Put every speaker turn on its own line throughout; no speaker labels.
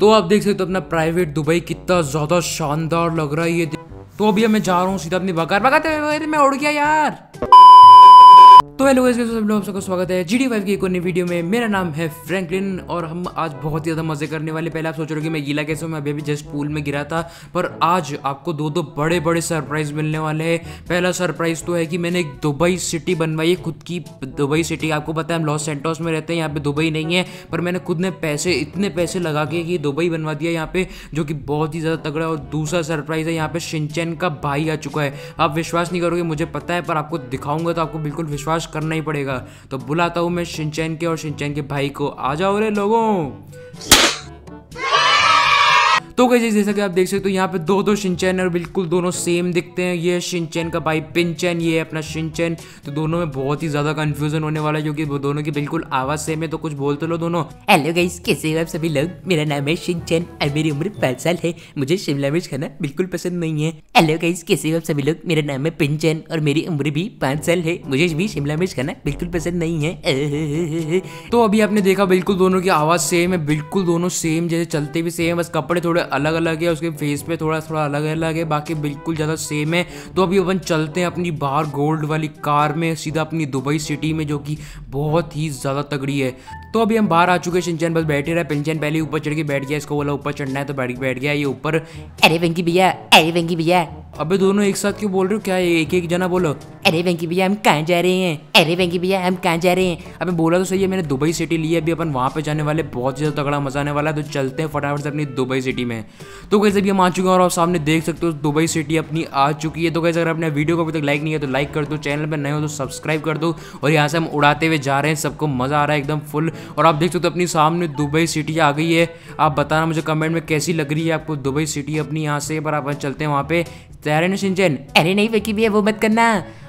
तो आप देख सकते हो अपना प्राइवेट दुबई कितना ज्यादा शानदार लग रहा है ये तो अभी मैं जा रहा हूँ सीधा अपनी बकार बगाते मैं उड़ गया यार तो हेलो गाइस सब लोग सबका स्वागत है जी डी फाइव की एक नई वीडियो में मेरा नाम है फ्रैंकलिन और हम आज बहुत ही ज़्यादा मज़े करने वाले पहले आप सोच रहे हो कि मैं गीला कैसे हूँ मैं अभी अभी जस्ट पूल में गिरा था पर आज आपको दो दो बड़े बड़े सरप्राइज़ मिलने वाले हैं पहला सरप्राइज़ तो है कि मैंने एक दुबई सिटी बनवाई है खुद की दुबई सिटी आपको पता है हम लॉस सेंटोस में रहते हैं यहाँ पर दुबई नहीं है पर मैंने खुद ने पैसे इतने पैसे लगा के कि दुबई बनवा दिया यहाँ पे जो कि बहुत ही ज़्यादा तगड़ा और दूसरा सरप्राइज़ है यहाँ पे शिनचैन का भाई आ चुका है आप विश्वास नहीं करोगे मुझे पता है पर आपको दिखाऊंगा तो आपको बिल्कुल विश्वास बर्दाश्त करना ही पड़ेगा तो बुलाता हूँ मैं सिंचैन के और सिंचैन के भाई को आ जाओ रे लोगों तो कैसे जैसा कि आप देख सकते हो तो यहाँ पे दो दो शिनचैन और बिल्कुल दोनों सेम दिखते हैं ये शिनचैन का भाई पिनचैन ये अपना शिनचैन तो दोनों में बहुत ही ज्यादा कंफ्यूजन होने वाला है क्योंकि दोनों की बिल्कुल आवाज सेम है तो कुछ बोलते लो दोनों हेलो गाइस कैसे हो आप सभी लोग मेरा नाम है शिनचैन और मेरी उम्र पाँच साल है मुझे शिमला मिर्च खाना बिल्कुल पसंद नहीं है हेलो गाइस कैसे हो आप सभी लोग मेरा नाम है पिनचैन और मेरी उम्र भी पाँच साल है मुझे भी शिमला मिर्च खाना बिल्कुल पसंद नहीं है तो अभी आपने देखा बिल्कुल दोनों की आवाज सेम है बिल्कुल दोनों सेम जैसे चलते भी सेम बस कपड़े थोड़े अलग अलग है उसके फेस पे थोड़ा थोड़ा अलग अलग है बाकी बिल्कुल ज़्यादा सेम है तो अभी अपन चलते हैं अपनी बाहर गोल्ड वाली कार में सीधा अपनी दुबई सिटी में जो कि बहुत ही ज़्यादा तगड़ी है तो अभी हम बाहर आ चुके हैं सिंचन बस बैठे रहे पिंचन पहले ऊपर चढ़ के बैठ गया इसको बोला ऊपर चढ़ना है तो बैठ बैठ गया ये ऊपर अरे वेंकी भैया अरे वेंकी भैया अबे दोनों एक साथ क्यों बोल रहे हो क्या एक एक जना बोलो अरे वेंकी भैया हम कहाँ जा रहे हैं अरे वेंकी भैया हम कहाँ जा रहे हैं अबे बोला तो सही है मैंने दुबई सिटी ली है अभी अपन वहाँ पे जाने वाले बहुत ज़्यादा तगड़ा मजा आने वाला है तो चलते हैं फटाफट से अपनी दुबई सिटी में हैं तो कैसे अभी हम आ चुके हैं और आप सामने देख सकते हो दुबई सिटी अपनी आ चुकी है तो कैसे अगर अपने वीडियो को अभी तक लाइक नहीं है तो लाइक कर दो चैनल पर नए हो तो सब्सक्राइब कर दो और यहाँ से हम उड़ाते हुए जा रहे हैं सबको मज़ा आ रहा है एकदम फुल और आप देख सकते हो अपनी सामने दुबई सिटी आ गई है आप बताना मुझे कमेंट में कैसी लग रही है आपको दुबई सिटी अपनी यहाँ से पर आप चलते हैं वहाँ पे तैयार है सिंचन अरे नहीं फेंकी भी है वो मत करना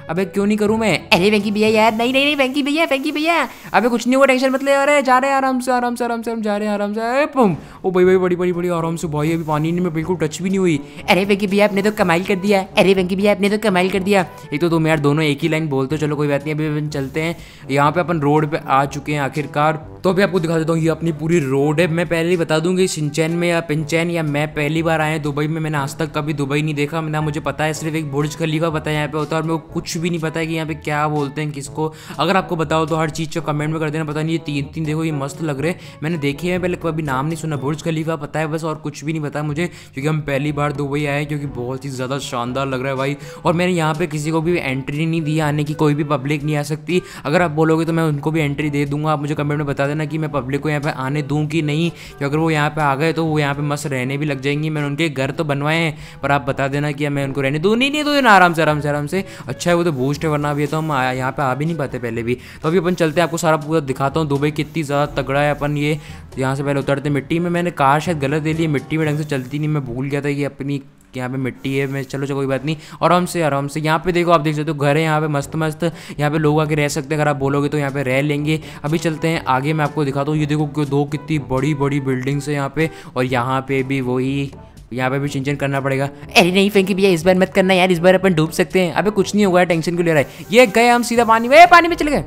अबे क्यों नहीं करूँ मैं अरे वेंकी भैया यार नहीं नहीं नहीं वेंकी भैया वेंकी भैया अबे कुछ नहीं वो टेंशन मत ले अरे जा रहे आराम से आराम से आराम से हम जा रहे हैं आराम से अरे पम ओ भाई भाई बड़ी बड़ी बड़ी आराम से भाई अभी पानी में बिल्कुल टच भी नहीं हुई अरे वेंकी भैया आपने तो कमाइल कर दिया अरे वेंकी भैया आपने तो कमाइल कर दिया एक तो तुम यार दोनों एक ही लाइन बोलते हो चलो कोई बात नहीं अभी चलते हैं यहाँ पे अपन रोड पर आ चुके हैं आखिरकार तो अभी आपको दिखा देता हूँ ये अपनी पूरी रोड है मैं पहले ही बता दूंगी कि सिंचैन में या पिंचैन या मैं पहली बार आया दुबई में मैंने आज तक कभी दुबई नहीं देखा ना मुझे पता है सिर्फ एक बुर्ज खलीफा पता है यहाँ पे होता है और मेरे को कुछ भी नहीं पता है कि यहाँ पे क्या बोलते हैं किसको अगर आपको बताओ तो हर चीज़ को कमेंट में कर देना पता नहीं ये तीन तीन देखो ये मस्त लग रहे हैं मैंने देखे हैं पहले कभी नाम नहीं सुना बुर्ज खलीफा पता है बस और कुछ भी नहीं पता मुझे क्योंकि हम पहली बार दुबई आए क्योंकि बहुत ही ज़्यादा शानदार लग रहा है भाई और मैंने यहाँ पर किसी को भी एंट्री नहीं दी आने की कोई भी पब्लिक नहीं आ सकती अगर आप बोलोगे तो मैं उनको भी एंट्री दे दूंगा आप मुझे कमेंट में बता देना है ना कि मैं पब्लिक को यहाँ पर आने दूँ कि नहीं क्योंकि अगर वो यहाँ पर आ गए तो वो यहाँ पर मस्त रहने भी लग जाएंगी मैंने उनके घर तो बनवाए हैं पर आप बता देना कि मैं उनको रहने दूँ नहीं नहीं तो ना आराम से आराम से आराम से अच्छा है वो तो बूस्ट है वरना अभी तो हम यहाँ पर आ भी नहीं पाते पहले भी तो अभी अपन चलते हैं आपको सारा पूरा दिखाता हूँ दुबई कितनी ज़्यादा तगड़ा है अपन ये यहाँ से पहले उतरते मिट्टी में मैंने कार शायद गलत दे ली मिट्टी में ढंग से चलती नहीं मैं भूल गया था कि अपनी कि यहाँ पे मिट्टी है मैं चलो चलो कोई बात नहीं आराम से आराम से यहाँ पे देखो आप देख सकते हो घर है यहाँ पे मस्त मस्त यहाँ पे लोग आके रह सकते हैं अगर आप बोलोगे तो यहाँ पे रह लेंगे अभी चलते हैं आगे मैं आपको दिखाता हूँ ये देखो दो कितनी बड़ी बड़ी बिल्डिंग्स है यहाँ पे और यहाँ पे भी वही यहाँ पे भी चिंचन करना पड़ेगा अरे नहीं फेंकी भैया इस बार मत करना यार इस बार अपन डूब सकते हैं अभी कुछ नहीं होगा टेंशन क्यों ले रहा है ये गए हम सीधा पानी में पानी में चले गए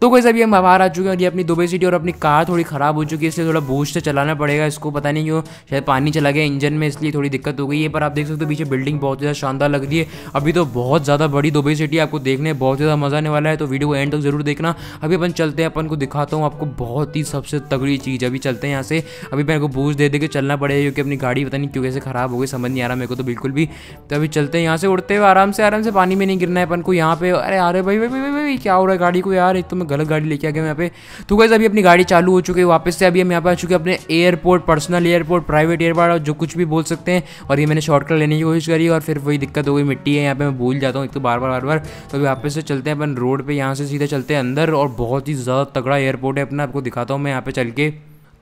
तो कोई अभी हम बाहर आ चुके हैं और ये अपनी दुबई सिटी और अपनी कार थोड़ी ख़राब हो चुकी है इसलिए थोड़ा बोझ तो से चलाना पड़ेगा इसको पता नहीं क्यों शायद पानी चला गया इंजन में इसलिए थोड़ी दिक्कत हो गई है पर आप देख सकते हो पीछे बिल्डिंग बहुत ज़्यादा शानदार लग रही है अभी तो बहुत ज़्यादा बड़ी दुबई सिटी आपको देखने बहुत ज़्यादा मज़ा आने वाला है तो वीडियो को एंड तक ज़रूर देखना अभी अपन चलते हैं अपन को दिखाता हूँ आपको बहुत ही सबसे तगड़ी चीज़ अभी चलते हैं यहाँ से अभी मेरे को बूझ दे दे के चलना पड़ेगा क्योंकि अपनी गाड़ी पता नहीं क्यों कैसे ख़राब हो गई समझ नहीं आ रहा मेरे को तो बिल्कुल भी तो अभी चलते हैं यहाँ से उड़ते हुए आराम से आराम से पानी में नहीं गिरना है अपन को यहाँ पे अरे अरे भाई भाई भाई भाई क्या हो रहा है गाड़ी को यार एक तो मैं गलत गाड़ी लेके आ गया यहाँ पे तो गैस अभी अपनी गाड़ी चालू हो चुकी है वापस से अभी हम यहाँ पे आ चुके हैं अपने airport personal airport private airport जो कुछ भी बोल सकते हैं और ये मैंने शॉर्टकट लेने की कोशिश करी और फिर वही दिक्कत हो गई मिट्टी है यहाँ पे मैं भूल जाता हूँ एक तो बार बार बार बार तो अभी वापस से चलते हैं अपन रोड पर यहाँ से सीधे चलते हैं अंदर और बहुत ही ज़्यादा तगड़ा एयरपोर्ट है अपना आपको दिखाता हूँ मैं यहाँ पे चल के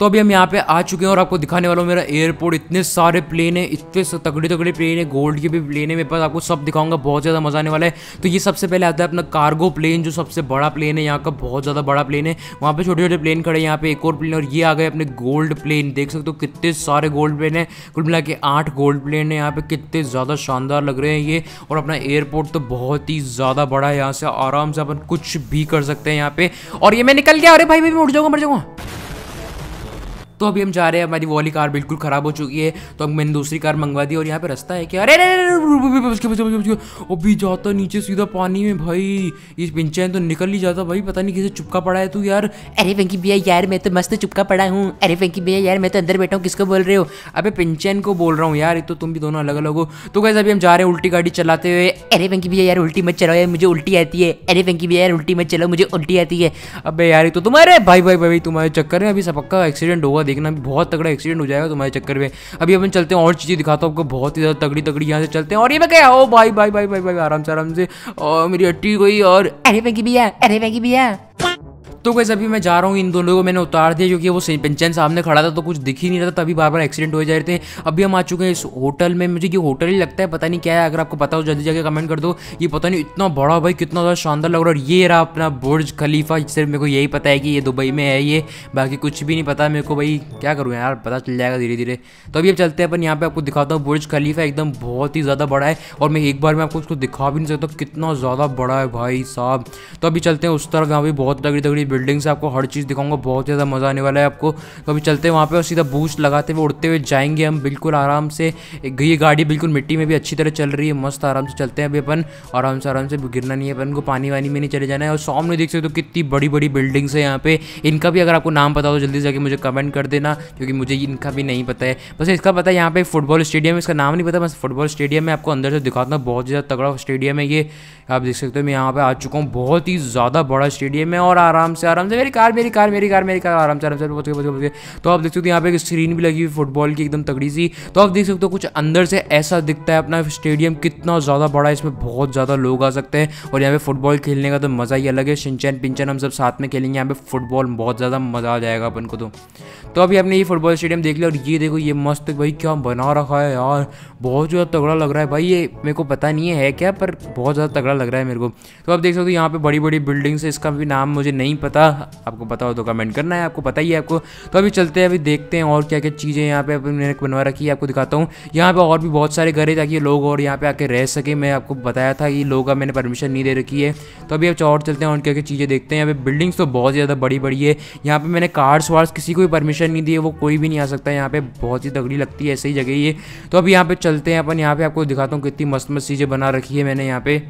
तो अभी हम यहाँ पे आ चुके हैं और आपको दिखाने वाला हूँ मेरा एयरपोर्ट इतने सारे प्लेन है इतने तगड़े तगड़े प्लेन है गोल्ड के भी प्लेन है मेरे पास आपको सब दिखाऊंगा बहुत ज़्यादा मज़ा आने वाला है तो ये सबसे पहले आता है अपना कार्गो प्लेन जो सबसे बड़ा प्लेन है यहाँ का बहुत ज़्यादा बड़ा प्लेन है वहाँ पर छोटे छोटे प्लेन खड़े यहाँ पे एक और प्लेन और ये आ गए अपने गोल्ड प्लेन देख सकते हो कितने सारे गोल्ड प्लेन है कुल मिला के आठ गोल्ड प्लेन है यहाँ पे कितने ज़्यादा शानदार लग रहे हैं ये और अपना एयरपोर्ट तो बहुत ही ज़्यादा बड़ा है यहाँ से आराम से अपन कुछ भी कर सकते हैं यहाँ पे और ये मैं निकल गया अरे भाई मैं उठ जाऊँगा मर जाऊँगा तो अभी हम जा रहे हैं हमारी वाली कार बिल्कुल ख़राब हो चुकी है तो अब मैंने दूसरी कार मंगवा दी और यहाँ पे रास्ता है कि अरे अभी जाता नीचे सीधा पानी में भाई इस पिंचैन तो निकल ही जाता भाई पता नहीं किसे चुपका पड़ा है तू यार अरे वेंकी भैया यार मैं तो मस्त चुपका पड़ा हूँ अरे वेंकी भैया यार मैं तो अंदर बैठा हूँ किसको बोल रहे हो अभी पिंचैन को बोल रहा हूँ यार तो तुम भी दोनों अलग अलग हो तो कैसे अभी हम जा रहे हैं उल्टी गाड़ी चलाते हुए अरे वेंकी भैया यार उल्टी मत चलाओ यार मुझे उल्टी आती है अरे वेंकी भैया यार उल्टी मत चलाओ मुझे उल्टी आती है अब यार तो तुम्हारे भाई भाई भाई तुम्हारे चक्कर है अभी सबका एक्सीडेंट हुआ देखना भी बहुत तगड़ा एक्सीडेंट हो जाएगा तुम्हारे चक्कर में अभी अपन चलते हैं और चीज़ें दिखाता हूँ आपको बहुत ही ज़्यादा तगड़ी तगड़ी यहाँ से चलते हैं और ये मैं क्या हो भाई भाई भाई भाई भाई आराम से आराम से और मेरी हट्टी गई और अरे पैकी भी है अरे पैकी भी है तो कैसे अभी मैं जा रहा हूँ इन दोनों को मैंने उतार दिया क्योंकि वो पंचन सामने खड़ा था तो कुछ दिख ही नहीं रहा था तभी बार बार एक्सीडेंट हो जा रहे थे अभी हम आ चुके हैं इस होटल में मुझे ये होटल ही लगता है पता नहीं क्या है अगर आपको पता हो जल्दी जाकर कमेंट कर दो ये पता नहीं इतना बड़ा भाई कितना ज़्यादा शानदार लग रहा है और ये रहा अपना बुर्ज खलीफा सिर्फ मेरे को यही पता है कि ये दुबई में है ये बाकी कुछ भी नहीं पता मेरे को भाई क्या करूँ यार पता चल जाएगा धीरे धीरे तो अभी अब चलते हैं अपन यहाँ पे आपको दिखाता हूँ बुर्ज खलीफा एकदम बहुत ही ज़्यादा बड़ा है और मैं एक बार में आपको उसको दिखा भी नहीं सकता कितना ज़्यादा बड़ा है भाई साहब तो अभी चलते हैं उस तरफ यहाँ पे बहुत तगड़ी तगड़ी बिल्डिंग से आपको हर चीज़ दिखाऊंगा बहुत ज़्यादा मज़ा आने वाला है आपको कभी तो चलते हैं वहाँ पर और सीधा बूस्ट लगाते हुए उड़ते हुए जाएंगे हम बिल्कुल आराम से ये गाड़ी बिल्कुल मिट्टी में भी अच्छी तरह चल रही है मस्त आराम से चलते हैं अभी अपन आराम से आराम से गिरना नहीं है अपन को पानी वानी में नहीं चले जाना है और सामने देख सकते हो कितनी बड़ी बड़ी बिल्डिंग्स है यहाँ पे इनका भी अगर आपको नाम पता हो तो जल्दी जाके मुझे कमेंट कर देना क्योंकि मुझे इनका भी नहीं पता है बस इसका पता है यहाँ पे फुटबॉल स्टेडियम इसका नाम नहीं पता बस फुटबॉल स्टेडियम में आपको अंदर से दिखाता हूँ बहुत ज़्यादा तगड़ा स्टेडियम है ये आप देख सकते हो मैं यहाँ पर आ चुका हूँ बहुत ही ज़्यादा बड़ा स्टेडियम है और आराम से से आराम से मेरी कार मेरी कार मेरी कार मेरी कार आराम से आराम से पहुँच गए पहुँच गए तो आप देख सकते हो यहाँ पे एक स्क्रीन भी लगी हुई फुटबॉल की एकदम तगड़ी सी तो आप देख सकते हो कुछ अंदर से ऐसा दिखता है अपना स्टेडियम कितना ज़्यादा बड़ा है इसमें बहुत ज़्यादा लोग आ सकते हैं और यहाँ पे फुटबॉल खेलने का तो मज़ा ही अलग है सिंचन पिंचन हम सब साथ में खेलेंगे यहाँ पे फुटबॉल बहुत ज़्यादा मज़ा आ जाएगा अपन को तो तो अभी आपने ये फुटबॉल स्टेडियम देख लिया और ये देखो ये मस्त भाई क्या बना रखा है यार बहुत ज़्यादा तगड़ा लग रहा है भाई ये मेरे को पता नहीं है क्या पर बहुत ज़्यादा तगड़ा लग रहा है मेरे को तो आप देख सकते हो यहाँ पे बड़ी बड़ी बिल्डिंग्स है इसका भी नाम मुझे नहीं पता पता आपको पता हो तो कमेंट करना है आपको पता ही है आपको तो अभी चलते हैं अभी देखते हैं और क्या क्या चीज़ें यहाँ पे मैंने बनवा रखी है आपको दिखाता हूँ यहाँ पे और भी बहुत सारे घर है ताकि लोग और यहाँ पे आके रह सके मैं आपको बताया था कि लोग का मैंने परमिशन नहीं दे रखी है तो अभी आप और चलते हैं और क्या क्या चीज़ें देखते हैं यहाँ पे बिल्डिंग्स तो बहुत ज़्यादा बड़ी बड़ी है यहाँ पर मैंने कार्ड्स वार्स किसी को भी परमिशन नहीं दी है वो कोई भी नहीं आ सकता यहाँ पर बहुत ही तगड़ी लगती है ऐसी जगह ये तो अभी यहाँ पर चलते हैं अपन यहाँ पर आपको दिखाता हूँ कितनी मस्त मस्त चीज़ें बना रखी है मैंने यहाँ पर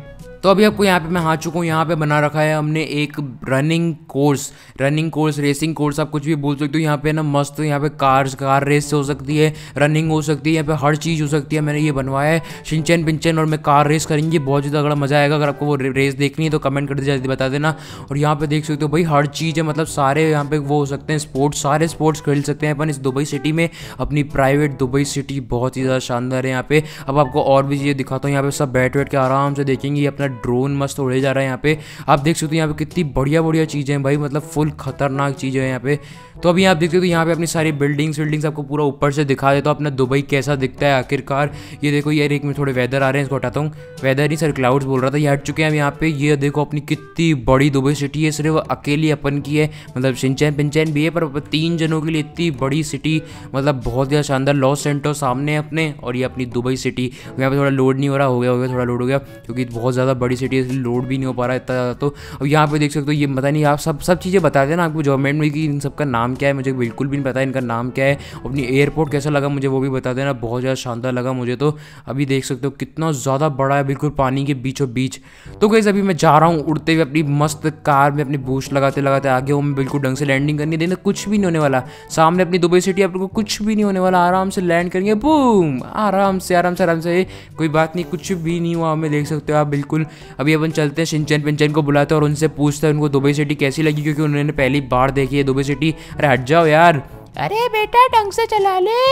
तो अभी आपको यहाँ पे मैं आ चुका हूँ यहाँ पे बना रखा है हमने एक running course running course racing course आप कुछ भी बोल सकते हो यहाँ पे ना मस्त यहाँ पे कार्स कार रेस हो सकती है रनिंग हो सकती है यहाँ पे हर चीज़ हो सकती है मैंने ये बनवाया है शिंचन पिंचन और मैं कार रेस करेंगे बहुत ज़्यादा अगला मज़ा आएगा अगर आपको वो रेस देखनी है तो कमेंट कर दीजिए बता देना और यहाँ पर देख सकते हो भाई हर चीज़ है मतलब सारे यहाँ पे वो हो सकते हैं स्पोर्ट्स सारे स्पोर्ट्स खेल सकते हैं अपन इस दुबई सिटी में अपनी प्राइवेट दुबई सिटी बहुत ही ज़्यादा शानदार है यहाँ पे अब आपको और भी चीज़ें दिखाता हूँ यहाँ पे सब बैठ बैठ के आराम से देखेंगे अपना ड्रोन मस्त उड़े जा रहा है यहाँ पे आप देख सकते हो यहाँ पे कितनी बढ़िया बढ़िया चीज़ें हैं भाई मतलब फुल खतरनाक चीज़ें हैं यहाँ पे तो अभी आप देखते हो यहाँ पे अपनी सारी बिल्डिंग्स विल्डिंग्स आपको पूरा ऊपर से दिखा देता हूँ अपना दुबई कैसा दिखता है आखिरकार ये देखो यार एक में थोड़े वेदर आ रहे हैं इसको हटाता हूँ वेदर नहीं सर क्लाउड्स बोल रहा था ये हट चुके हैं हम यहाँ पे ये देखो अपनी कितनी बड़ी दुबई सिटी है सिर्फ अकेली अपन की है मतलब सिंचैन पिंचैन भी है पर तीन जनों के लिए इतनी बड़ी सिटी मतलब बहुत ज़्यादा शानदार लॉस सेंटर सामने अपने और ये अपनी दुबई सिटी यहाँ पर थोड़ा लोड नहीं हो रहा हो गया हो गया थोड़ा लोड हो गया क्योंकि बहुत ज़्यादा बड़ी सिटी है लोड भी नहीं हो पा रहा इतना ज़्यादा तो अब यहाँ पे देख सकते हो ये पता नहीं आप सब सब चीज़ें बता देना आपको गवर्नमेंट में कि इन सब का नाम क्या है मुझे बिल्कुल भी नहीं पता इनका नाम क्या है अपनी एयरपोर्ट कैसा लगा मुझे वो भी बता देना बहुत ज़्यादा शानदार लगा मुझे तो अभी देख सकते हो कितना ज़्यादा बड़ा है बिल्कुल पानी के बीचों बीच तो कैसे अभी मैं जा रहा हूँ उड़ते हुए अपनी मस्त कार में अपनी बूस्ट लगाते लगाते आगे हूँ बिल्कुल ढंग से लैंडिंग करनी देना कुछ भी नहीं होने वाला सामने अपनी दुबई सिटी आप लोग को कुछ भी नहीं होने वाला आराम से लैंड करेंगे बूम आराम से आराम से आराम से कोई बात नहीं कुछ भी नहीं हुआ हमें देख सकते हो आप बिल्कुल अभी अपन चलते हैं सिंचन पिंचन को बुलाते हैं और उनसे पूछते हैं उनको दुबई सिटी कैसी लगी क्योंकि उन्होंने पहली बार देखी है दुबई सिटी अरे हट जाओ यार अरे बेटा ढंग से चला ले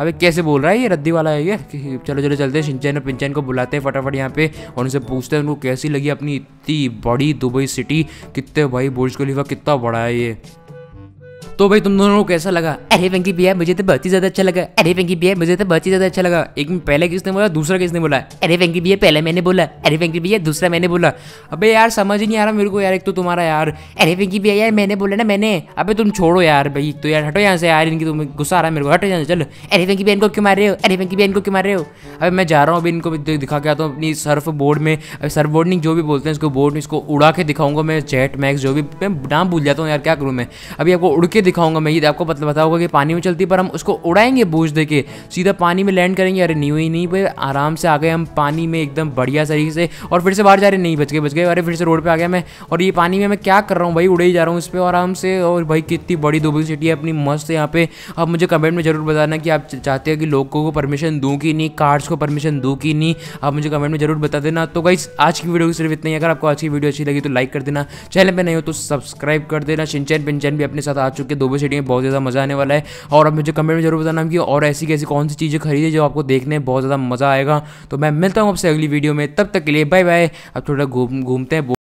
अबे कैसे बोल रहा है ये रद्दी वाला है ये चलो चलो चलते हैं सिंचन और पिंचन को बुलाते हैं फटाफट यहाँ पे और उनसे पूछते हैं उनको कैसी लगी अपनी इतनी बड़ी दुबई सिटी कितने भाई बुर्ज खलीफा कितना बड़ा है ये तो भाई तुम दोनों को कैसा लगा अरे पंकी भैया मुझे तो बहुत ही ज्यादा अच्छा लगा अरे पंकी भैया मुझे तो बहुत ही ज्यादा अच्छा लगा एक पहले किसने बोला दूसरा किसने बोला अरे पंकी भैया पहले मैंने बोला अरे पंकी भैया दूसरा मैंने बोला अबे यार समझ ही नहीं आ रहा मेरे को यार एक तो तुम्हारा यार अरे पंकी भैया यार मैंने बोला ना मैंने अबे तुम छोड़ो यार भाई तो यार हटो यहाँ से यार इनकी तुम्हें गुस्सा आ रहा है मेरे को हटो यहाँ से चलो अरे पंकी भैया इनको क्यों मार रहे हो अरे पंकी भैया इनको क्यों मार रहे हो अबे मैं जा रहा हूँ अभी इनको दिखा के आता हूँ अपनी सर्फ बोर्ड में सर्फ बोर्ड नहीं जो भी बोलते हैं उसको बोर्ड इसको उड़ा के दिखाऊंगा मैं जेट मैक्स जो भी मैं नाम भूल जाता हूँ यार क्या करूँ मैं अभी आपको उड़ के दिखाऊंगा मैं ये आपको मतलब बताऊंगा कि पानी में चलती पर हम उसको उड़ाएंगे बूझ दे के सीधा पानी में लैंड करेंगे अरे नहीं हुई नहीं भाई आराम से आ गए हम पानी में एकदम बढ़िया तरीके से और फिर से बाहर जा रहे नहीं बच गए बच गए अरे फिर से रोड पर आ गया मैं और ये पानी में मैं क्या कर रहा हूँ भाई उड़े ही जा रहा हूँ इस पर आराम से और भाई कितनी बड़ी दुबई सिटी है अपनी मस्त यहाँ पे अब मुझे कमेंट में ज़रूर बताना कि आप चाहते हो कि लोगों को परमिशन दूँ कि नहीं कार्ड्स को परमिशन दूँ कि नहीं आप मुझे कमेंट में ज़रूर बता देना तो गाइस आज की वीडियो सिर्फ इतना ही अगर आपको आज की वीडियो अच्छी लगी तो लाइक कर देना चैनल पर नहीं हो तो सब्सक्राइब कर देना सिंचन पिंचन भी अपने साथ आ चुके सकते हैं दोबे सिटी में बहुत ज़्यादा मज़ा आने वाला है और आप मुझे कमेंट में जरूर बताना कि और ऐसी कैसी कौन सी चीज़ें खरीदे जो आपको देखने में बहुत ज़्यादा मज़ा आएगा तो मैं मिलता हूँ आपसे अगली वीडियो में तब तक के लिए बाय बाय अब थोड़ा घूम घूमते हैं